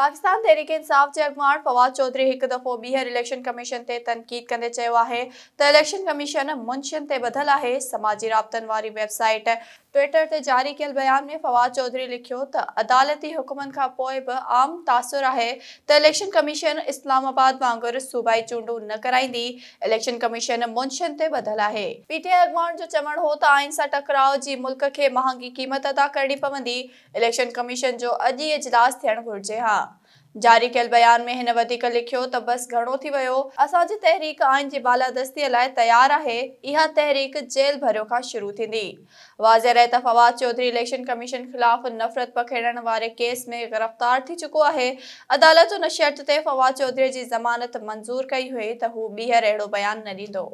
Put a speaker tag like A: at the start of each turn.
A: पाकिस्तान तहरीक इंसाफ़ के अॻुवाण फवाद चौधरी एक दफ़ो बीहर इलेक्शन कमीशन से तनक़ीद कदे है आहे इलेक्शन कमीशन मुंशियन से बधल है समाजी राबतन वाली वेबसाइट ट्विटर ते जारी कल बयान में फवाद चौधरी लिखो तो अदालती हुकुमन खां पोइ बि आम तासुर है त इलेक्शन कमीशन इस्लामाबाद वांगुरु सूबाई चूडू न कराई इलेक्शन कमीशन मुंशनि ते ॿधल आहे पीटीआई अॻवान जो चवणु हो तो आइन सां टकराव की मुल्क के महंगी क़ीमत अदा करनी पवी इलेक्शन कमीशन जो अॼु ई इजलास थियणु घुरिजे हा जारी कल बयान में हिन वधीक लिखियो त बसि घणो तहरीक आइन जी बालादस्ती लाइ तयारु आहे इहा तहरीक जेल भर का शुरू थी वाज़े रहे त फवाद चौधरी इलेक्शन कमीशन ख़िलाफ़ नफ़रत पखेड़ण वारे केस में गिरफ़्तार चुको है अदालत उन शर्त फवाद चौधरी की ज़मानत मंज़ूर कई हुई तो बीहर अड़ो
B: बयान न